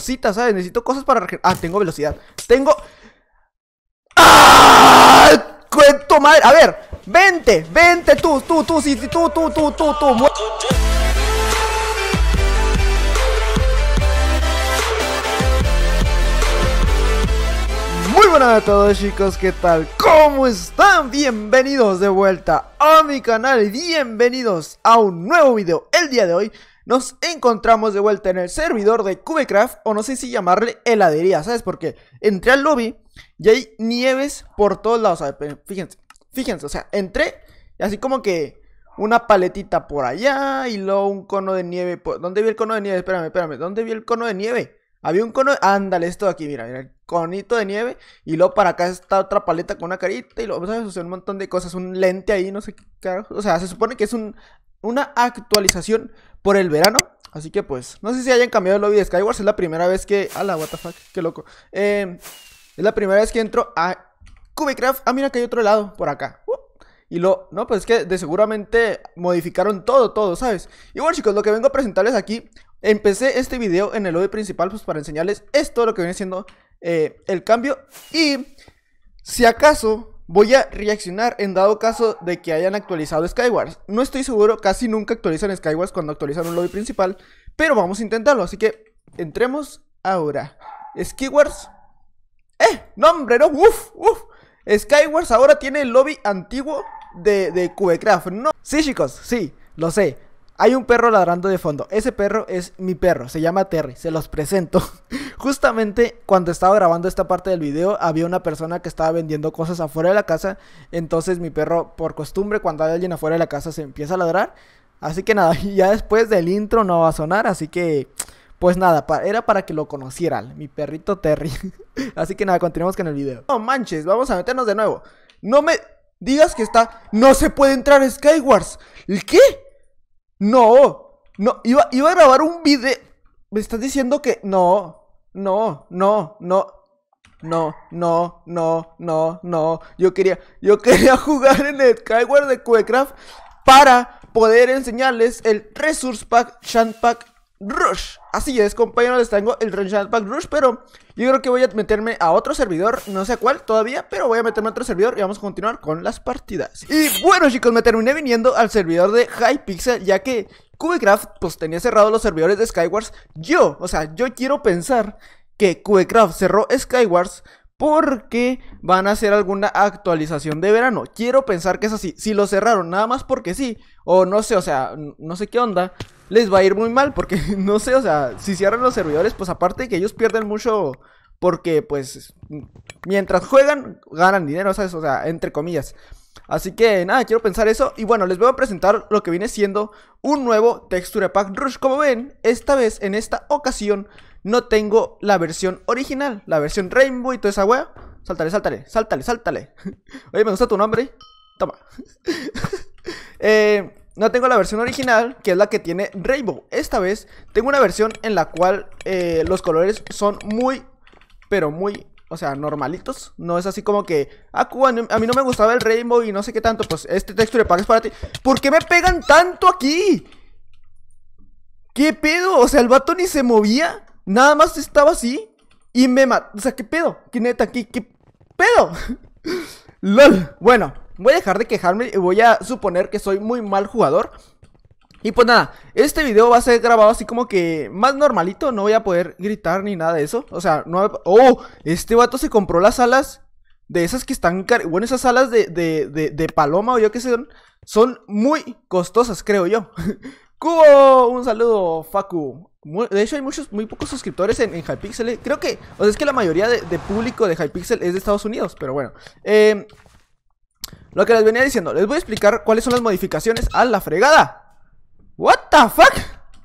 cositas, ¿sabes? Necesito cosas para... Ah, tengo velocidad. Tengo... ¡Ah! ¡Cuento madre! A ver, vente, vente tú, tú, tú, sí, tú, tú, tú, tú, tú. Muy buenas a todos chicos, ¿qué tal? ¿Cómo están? Bienvenidos de vuelta a mi canal y bienvenidos a un nuevo video el día de hoy nos encontramos de vuelta en el servidor de Cubecraft, o no sé si llamarle heladería, ¿sabes? Porque entré al lobby y hay nieves por todos lados, Fíjense, fíjense, o sea, entré y así como que una paletita por allá y luego un cono de nieve. Por... ¿Dónde vi el cono de nieve? Espérame, espérame, ¿dónde vi el cono de nieve? Había un cono, ándale, esto de aquí, mira, el conito de nieve. Y luego para acá está otra paleta con una carita. Y luego, ¿sabes? O sea, un montón de cosas, un lente ahí, no sé qué carajo. O sea, se supone que es un una actualización por el verano. Así que pues, no sé si hayan cambiado el lobby de Skywars. Es la primera vez que. ¡Hala, what the fuck! ¡Qué loco! Em, es la primera vez que entro a Cubicraft. Ah, mira que hay otro lado por acá. Uh. y lo. No, pues es que de seguramente modificaron todo, todo, ¿sabes? Y bueno, chicos, lo que vengo a presentarles aquí. Empecé este video en el lobby principal, pues para enseñarles esto, lo que viene siendo eh, el cambio. Y si acaso Voy a reaccionar en dado caso de que hayan actualizado Skywars. No estoy seguro, casi nunca actualizan Skywars cuando actualizan un lobby principal, pero vamos a intentarlo, así que entremos ahora. Skywars. ¡Eh! ¡Nombre, no! ¡Uf! ¡Uf! Skywars ahora tiene el lobby antiguo de, de Cubecraft, ¿no? Sí, chicos, sí, lo sé. Hay un perro ladrando de fondo. Ese perro es mi perro, se llama Terry, se los presento. Justamente cuando estaba grabando esta parte del video, había una persona que estaba vendiendo cosas afuera de la casa. Entonces mi perro, por costumbre, cuando hay alguien afuera de la casa, se empieza a ladrar. Así que nada, ya después del intro no va a sonar, así que... Pues nada, era para que lo conocieran, mi perrito Terry. así que nada, continuamos con el video. No manches, vamos a meternos de nuevo. No me digas que está... No se puede entrar Skywars. ¿El qué? No, no, iba, iba a grabar un video... ¿Me estás diciendo que no? No, no, no. No, no, no, no, Yo quería, yo quería jugar en el Skyward de Quecraft para poder enseñarles el Resource Pack, Shant Pack Rush. Así es, compañeros, les tengo el Range Rush, pero yo creo que voy a meterme a otro servidor, no sé cuál todavía, pero voy a meterme a otro servidor y vamos a continuar con las partidas. Y bueno, chicos, me terminé viniendo al servidor de Hypixel, ya que Cubecraft, pues tenía cerrado los servidores de Skywars. Yo, o sea, yo quiero pensar que Cubecraft cerró Skywars porque van a hacer alguna actualización de verano. Quiero pensar que es así. Si lo cerraron nada más porque sí, o no sé, o sea, no sé qué onda, les va a ir muy mal porque, no sé, o sea, si cierran los servidores, pues aparte que ellos pierden mucho porque, pues, mientras juegan, ganan dinero, ¿sabes? O sea, entre comillas. Así que nada, quiero pensar eso. Y bueno, les voy a presentar lo que viene siendo un nuevo Texture Pack Rush. Como ven, esta vez, en esta ocasión, no tengo la versión original, la versión Rainbow y toda esa wea. Sáltale, sáltale, sáltale, sáltale Oye, me gusta tu nombre. Toma. eh, no tengo la versión original, que es la que tiene Rainbow. Esta vez tengo una versión en la cual eh, los colores son muy, pero muy, o sea, normalitos. No es así como que, ah, Cuba, a mí no me gustaba el Rainbow y no sé qué tanto. Pues este texture le es para ti. ¿Por qué me pegan tanto aquí? ¿Qué pedo? O sea, el vato ni se movía. Nada más estaba así. Y me mató. O sea, ¿qué pedo? ¿Qué neta? aquí? qué pedo? LOL. Bueno, Voy a dejar de quejarme y voy a suponer que soy muy mal jugador. Y pues nada, este video va a ser grabado así como que más normalito, no voy a poder gritar ni nada de eso. O sea, no... ¡Oh! Este vato se compró las alas de esas que están... Bueno, esas alas de, de, de, paloma o yo qué sé, son muy costosas, creo yo. ¡Cubo! Un saludo, Facu. De hecho, hay muchos, muy pocos suscriptores en, Hypixel. Eh. Creo que... O sea, es que la mayoría de, de público de Hypixel es de Estados Unidos, pero bueno. Eh... Lo que les venía diciendo, les voy a explicar cuáles son las modificaciones a la fregada. What the fuck?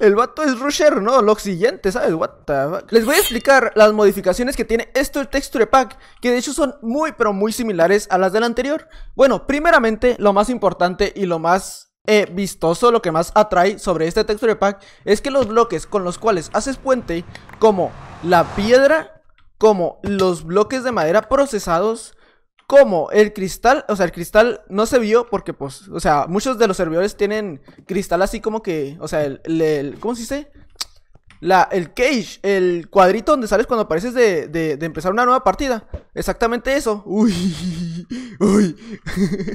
El vato es rusher, ¿no? Lo siguiente, ¿sabes? What the fuck? Les voy a explicar las modificaciones que tiene este texture pack, que de hecho son muy pero muy similares a las del anterior. Bueno, primeramente, lo más importante y lo más eh, vistoso, lo que más atrae sobre este texture pack es que los bloques con los cuales haces puente, como la piedra, como los bloques de madera procesados, como el cristal, o sea, el cristal no se vio porque, pues, o sea, muchos de los servidores tienen cristal así como que, o sea, el, ¿cómo se dice? La, el cage, el cuadrito donde sales cuando apareces de, de, empezar una nueva partida. Exactamente eso. Uy, uy.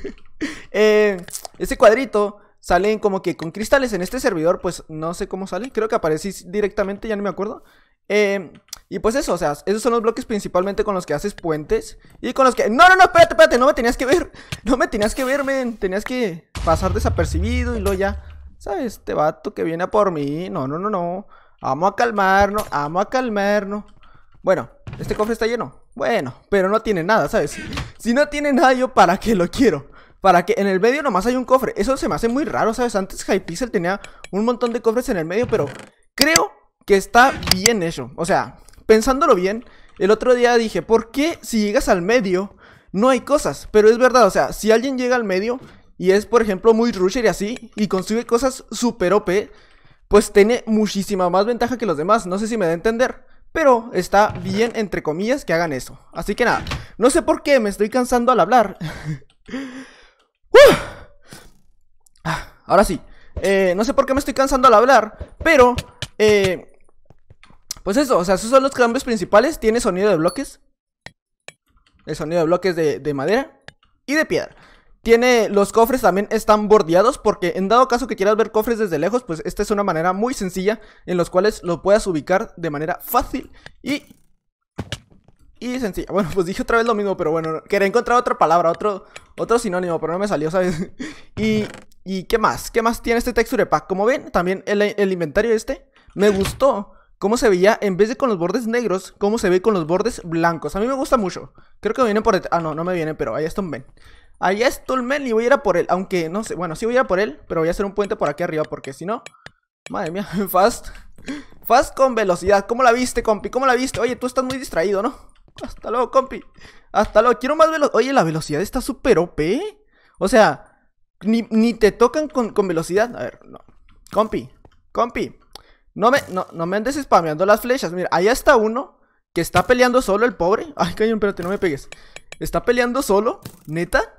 eh, ese cuadrito salen como que con cristales en este servidor, pues no sé cómo sale, creo que aparecís directamente, ya no me acuerdo. Em, y pues eso, o sea, esos son los bloques principalmente con los que haces puentes y con los que... No, no, no, espérate, espérate, no me tenías que ver, no me tenías que ver, men, tenías que pasar desapercibido y luego ya, ¿sabes? Este vato que viene a por mí, no, no, no, no, vamos a calmarnos, vamos a calmarnos. Bueno, este cofre está lleno, bueno, pero no tiene nada, ¿sabes? Si no tiene nada, yo para qué lo quiero para que en el medio nomás haya un cofre. Eso se me hace muy raro, ¿sabes? Antes Hypixel tenía un montón de cofres en el medio, pero creo que está bien hecho. O sea, pensándolo bien, el otro día dije, ¿por qué si llegas al medio no hay cosas? Pero es verdad, o sea, si alguien llega al medio y es, por ejemplo, muy rusher y así, y consigue cosas super OP, pues tiene muchísima más ventaja que los demás. No sé si me da a entender. Pero está bien, entre comillas, que hagan eso. Así que nada, no sé por qué me estoy cansando al hablar. ¡Uh! Ah, ahora sí. Eh, no sé por qué me estoy cansando al hablar, pero... Eh, pues eso, o sea, esos son los cambios principales. Tiene sonido de bloques. El sonido de bloques de, de madera y de piedra. Tiene los cofres también están bordeados porque en dado caso que quieras ver cofres desde lejos, pues esta es una manera muy sencilla en los cuales lo puedas ubicar de manera fácil y y sencilla. Bueno, pues dije otra vez lo mismo, pero bueno, quería encontrar otra palabra, otro, otro sinónimo, pero no me salió, ¿sabes? y, y qué más, qué más tiene este texture pack. Como ven, también el, el inventario este me gustó cómo se veía, en vez de con los bordes negros, cómo se ve con los bordes blancos. A mí me gusta mucho. Creo que me viene por el... Ah, no, no me viene pero ahí está un men. Ahí está un men y voy a ir a por él. Aunque, no sé, bueno, sí voy a ir a por él, pero voy a hacer un puente por aquí arriba, porque si no... Madre mía, fast. Fast con velocidad. ¿Cómo la viste, compi? ¿Cómo la viste? Oye, tú estás muy distraído, ¿no? Hasta luego, compi. Hasta luego. Quiero más velocidad. Oye, la velocidad está súper OP. ¿eh? O sea, ni, ni te tocan con, velocidad. A ver, no. Compi, compi. No me, no, no me andes spameando las flechas. Mira, allá está uno que está peleando solo, el pobre. Ay, cañón, espérate, no me pegues. Está peleando solo, neta.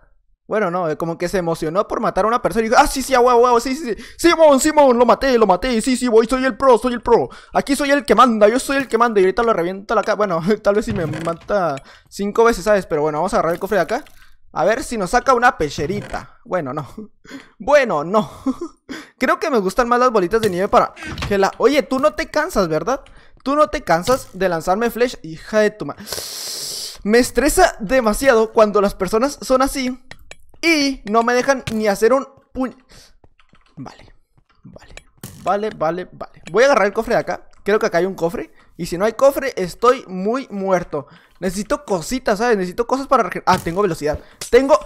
Bueno, no, como que se emocionó por matar a una persona y dijo, ah, sí, sí, huevo, guau, sí, sí, sí, Simón, Simón, lo maté, lo maté, sí, sí, voy, soy el pro, soy el pro. Aquí soy el que manda, yo soy el que manda y ahorita lo reviento la cara. Bueno, tal vez si me mata cinco veces, ¿sabes? Pero bueno, vamos a agarrar el cofre de acá. A ver si nos saca una pecherita. Bueno, no. Bueno, no. Creo que me gustan más las bolitas de nieve para... Que Oye, tú no te cansas, ¿verdad? Tú no te cansas de lanzarme flash hija de tu madre. Me estresa demasiado cuando las personas son así y no me dejan ni hacer un puñ... Vale, vale, vale, vale, vale. Voy a agarrar el cofre de acá. Creo que acá hay un cofre. Y si no hay cofre, estoy muy muerto. Necesito cositas, ¿sabes? Necesito cosas para... Ah, tengo velocidad. Tengo...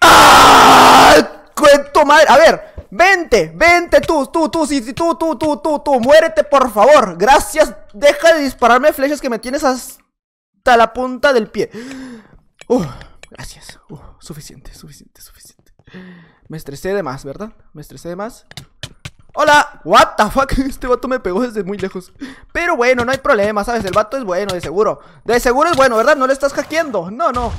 ¡Ah! ¡Cuento madre! A ver, Vente, vente tú, tú, tú, sí, tú, tú, tú, tú, tú, muérete por favor. Gracias, deja de dispararme flechas que me tienes hasta la punta del pie. Uf. Gracias. suficiente, suficiente, suficiente. Me estresé de más, ¿verdad? Me estresé de más. ¡Hola! ¿What the fuck? Este vato me pegó desde muy lejos. Pero bueno, no hay problema, ¿sabes? El vato es bueno, de seguro. De seguro es bueno, ¿verdad? No le estás hackeando. No, no.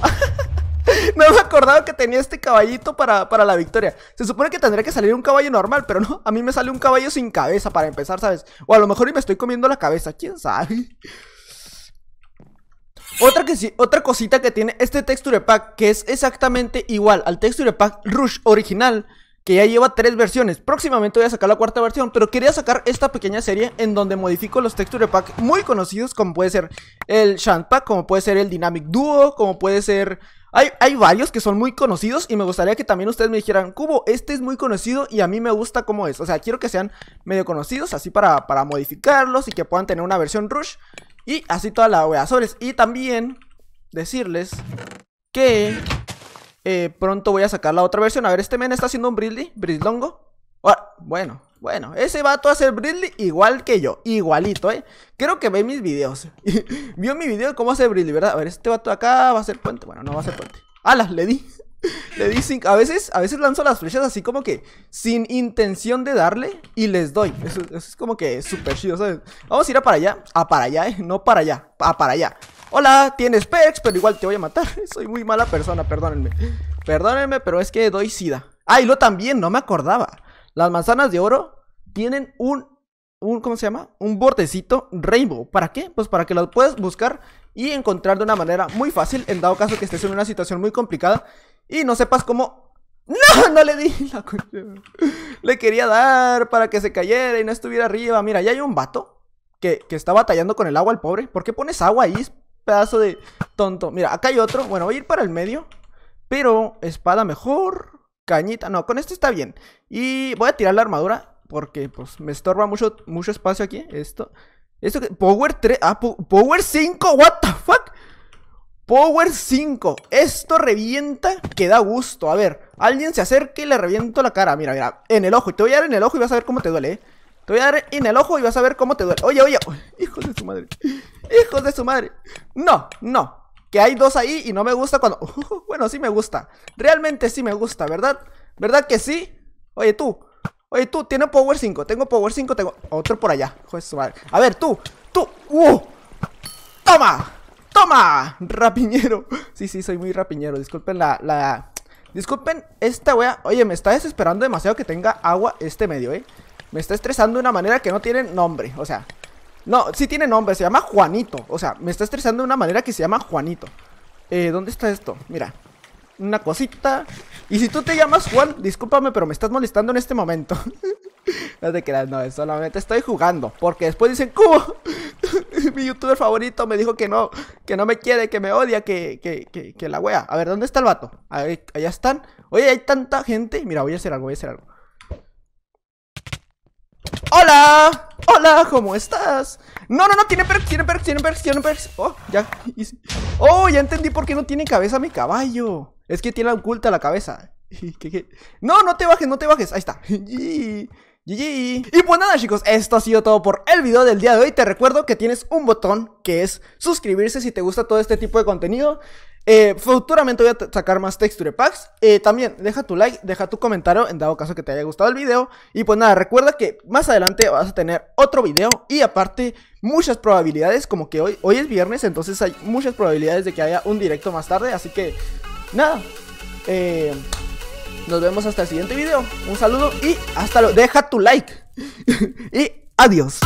no me acordado que tenía este caballito para, para, la victoria. Se supone que tendría que salir un caballo normal, pero no. A mí me sale un caballo sin cabeza para empezar, ¿sabes? O a lo mejor y me estoy comiendo la cabeza. ¿Quién sabe? Otra, que, otra cosita que tiene este texture pack, que es exactamente igual al texture pack Rush original, que ya lleva tres versiones. Próximamente voy a sacar la cuarta versión, pero quería sacar esta pequeña serie en donde modifico los texture pack muy conocidos, como puede ser el Shunt Pack, como puede ser el Dynamic Duo, como puede ser... Hay, hay, varios que son muy conocidos y me gustaría que también ustedes me dijeran, Cubo, este es muy conocido y a mí me gusta cómo es. O sea, quiero que sean medio conocidos, así para, para modificarlos y que puedan tener una versión Rush y así toda la wea, sobres. Y también decirles que eh, pronto voy a sacar la otra versión. A ver, este men está haciendo un Bridley, Bridlongo. Ah, bueno, bueno, ese vato va a hacer Bridley igual que yo, igualito, ¿eh? Creo que ve mis videos. Vio mi video de cómo hace Bridley, ¿verdad? A ver, este vato acá va a ser puente. Bueno, no va a ser puente. ¡Hala, Le di. Le di A veces, a veces lanzo las flechas así como que sin intención de darle y les doy. Eso, es como que súper chido, ¿sabes? Vamos a ir a para allá. A para allá, ¿eh? No para allá. A para allá. Hola, tienes pex, pero igual te voy a matar. Soy muy mala persona, perdónenme. Perdónenme, pero es que doy sida. Ah, y lo también, no me acordaba. Las manzanas de oro tienen un. un ¿Cómo se llama? Un bordecito rainbow. ¿Para qué? Pues para que las puedas buscar y encontrar de una manera muy fácil en dado caso que estés en una situación muy complicada y no sepas cómo... ¡No! No le di la Le quería dar para que se cayera y no estuviera arriba. Mira, ya hay un vato que, está batallando con el agua, el pobre. ¿Por qué pones agua ahí, pedazo de tonto? Mira, acá hay otro. Bueno, voy a ir para el medio. Pero espada mejor. Cañita. No, con este está bien. Y voy a tirar la armadura porque pues me estorba mucho, mucho espacio aquí. Esto. Esto que... Power 3. Ah, Power 5. What the fuck. Power 5. Esto revienta que da gusto. A ver, alguien se acerque y le reviento la cara. Mira, mira, en el ojo. Te voy a dar en el ojo y vas a ver cómo te duele, ¿eh? Te voy a dar en el ojo y vas a ver cómo te duele. Oye, oye, hijos de su madre. Hijos de su madre. No, no. Que hay dos ahí y no me gusta cuando... bueno, sí me gusta. Realmente sí me gusta, ¿verdad? ¿Verdad que sí? Oye, tú. Oye, tú, tiene Power 5. Tengo Power 5, tengo otro por allá. Hijo de su madre. A ver, tú. Tú. ¡Uh! Toma. ¡Toma! Rapiñero. Sí, sí, soy muy rapiñero. Disculpen la... la... Disculpen esta wea. Oye, me está desesperando demasiado que tenga agua este medio, ¿eh? Me está estresando de una manera que no tiene nombre. O sea... No, sí tiene nombre. Se llama Juanito. O sea, me está estresando de una manera que se llama Juanito. Eh, ¿dónde está esto? Mira. Una cosita. Y si tú te llamas Juan, discúlpame, pero me estás molestando en este momento. no te creas, no, solamente estoy jugando. Porque después dicen, ¿Cómo...? mi youtuber favorito me dijo que no, que no me quiere, que me odia, que, que, que, la wea. A ver, ¿dónde está el vato? Ahí, allá están. Oye, hay tanta gente. Mira, voy a hacer algo, voy a hacer algo. ¡Hola! ¡Hola! ¿Cómo estás? No, no, no, tiene perks, tiene perks, tiene perks, tiene perks. Oh, ya. Oh, ya entendí por qué no tiene cabeza mi caballo. Es que tiene oculta la cabeza. No, no te bajes, no te bajes. Ahí está. Y pues nada chicos, esto ha sido todo por el video del día de hoy. Te recuerdo que tienes un botón que es suscribirse si te gusta todo este tipo de contenido. Eh, futuramente voy a sacar más texture packs. Eh, también deja tu like, deja tu comentario en dado caso que te haya gustado el video. Y pues nada, recuerda que más adelante vas a tener otro video y aparte muchas probabilidades, como que hoy, hoy es viernes, entonces hay muchas probabilidades de que haya un directo más tarde. Así que nada. Eh... Nos vemos hasta el siguiente video. Un saludo y hasta luego. Deja tu like. y adiós.